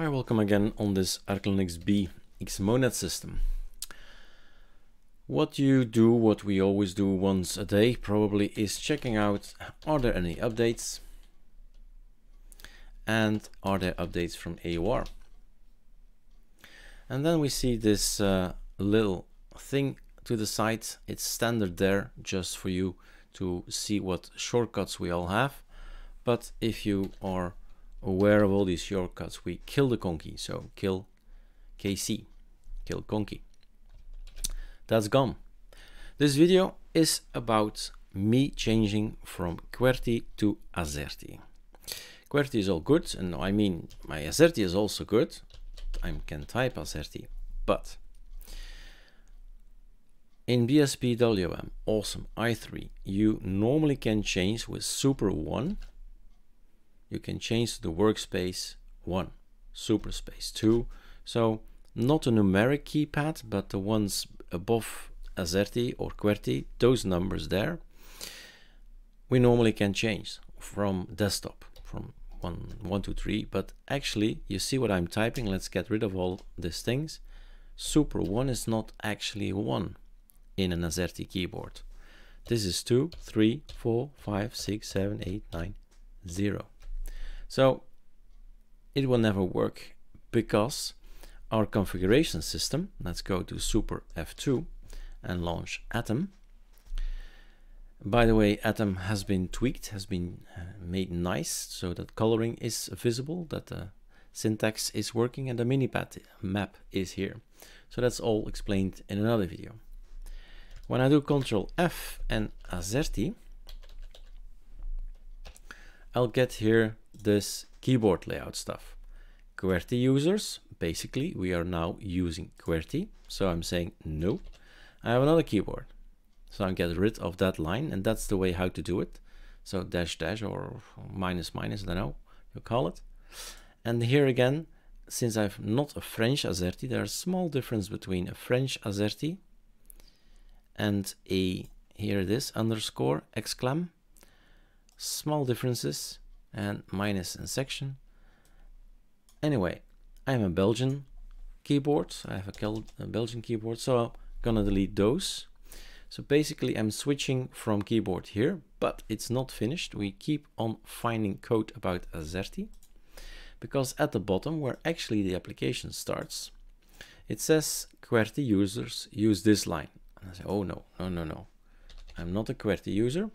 Hi, welcome again on this Arclan XB Xmonet system. What you do, what we always do once a day probably, is checking out are there any updates and are there updates from AOR. And then we see this uh, little thing to the side. It's standard there just for you to see what shortcuts we all have. But if you are aware of all these shortcuts, we kill the conky. So kill KC, kill conky. That's gone. This video is about me changing from QWERTY to AZERTY. QWERTY is all good, and I mean my AZERTY is also good. I can type AZERTY, but in BSPWM, awesome, i3, you normally can change with super 1 you can change the workspace 1, superspace 2. So not a numeric keypad, but the ones above Azerty or QWERTY, those numbers there, we normally can change from desktop, from one, one, two, three. But actually, you see what I'm typing. Let's get rid of all these things. Super one is not actually one in an Azerty keyboard. This is two, three, four, five, six, seven, eight, nine, zero. So it will never work because our configuration system, let's go to super F2 and launch Atom. By the way, Atom has been tweaked, has been uh, made nice so that coloring is visible, that the syntax is working and the minipad map is here. So that's all explained in another video. When I do Control F and Azerty, I'll get here this keyboard layout stuff. QWERTY users, basically we are now using QWERTY. So I'm saying no, I have another keyboard. So I'm getting rid of that line and that's the way how to do it. So dash dash or minus minus, I don't know, you call it. And here again, since I'm not a French AZERTY, there are small difference between a French AZERTY and a, here it is, underscore, exclam. Small differences and minus in section. Anyway, I'm a Belgian keyboard. I have a, a Belgian keyboard, so I'm gonna delete those. So basically I'm switching from keyboard here, but it's not finished. We keep on finding code about Azerty because at the bottom where actually the application starts, it says QWERTY users use this line. And I say, oh no, no, no, no. I'm not a QWERTY user.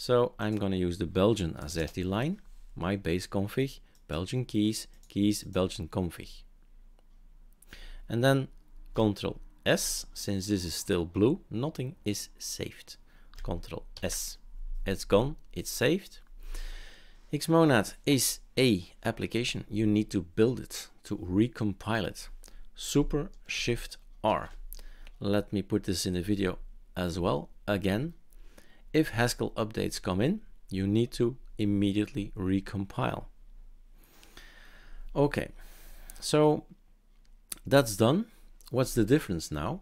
So I'm going to use the Belgian AZERTY line, my base config, Belgian keys, keys, Belgian config. And then Control S, since this is still blue, nothing is saved. Control S, it's gone, it's saved. Xmonad is a application, you need to build it, to recompile it. Super Shift R. Let me put this in the video as well, again, if Haskell updates come in, you need to immediately recompile. Okay, so that's done. What's the difference now?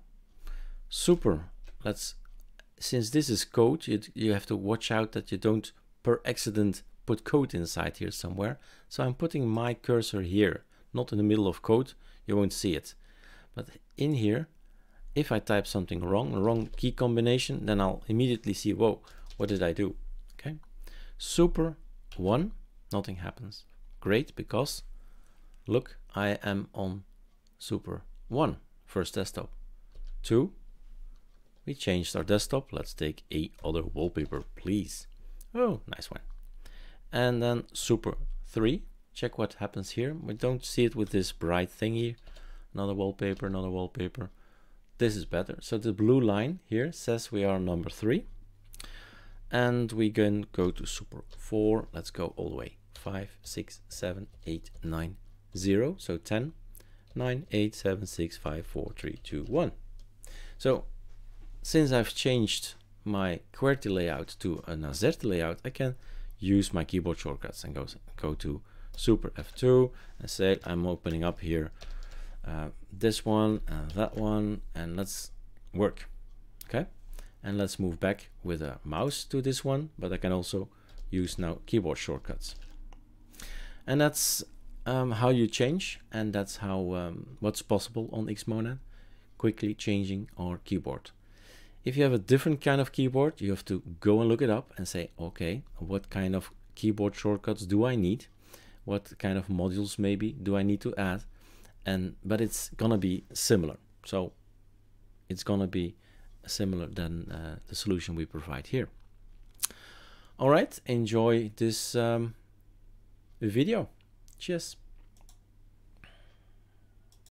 Super, let's, since this is code, you, you have to watch out that you don't per accident put code inside here somewhere. So I'm putting my cursor here, not in the middle of code, you won't see it. But in here, if I type something wrong, wrong key combination, then I'll immediately see, whoa, what did I do? Okay, super one, nothing happens. Great, because look, I am on super one, first desktop. Two, we changed our desktop. Let's take a other wallpaper, please. Oh, nice one. And then super three, check what happens here. We don't see it with this bright thing here. Another wallpaper, another wallpaper. This is better. So the blue line here says we are number three. And we can go to super four. Let's go all the way. Five, six, seven, eight, nine, zero. So 10, So since I've changed my QWERTY layout to an AZERTY layout, I can use my keyboard shortcuts and go, go to super F2 and say I'm opening up here uh, this one and uh, that one and let's work okay and let's move back with a mouse to this one but I can also use now keyboard shortcuts and that's um, how you change and that's how um, what's possible on Xmonad quickly changing our keyboard if you have a different kind of keyboard you have to go and look it up and say okay what kind of keyboard shortcuts do I need what kind of modules maybe do I need to add and but it's gonna be similar. So it's gonna be similar than uh, the solution we provide here. All right, enjoy this um, video. Cheers.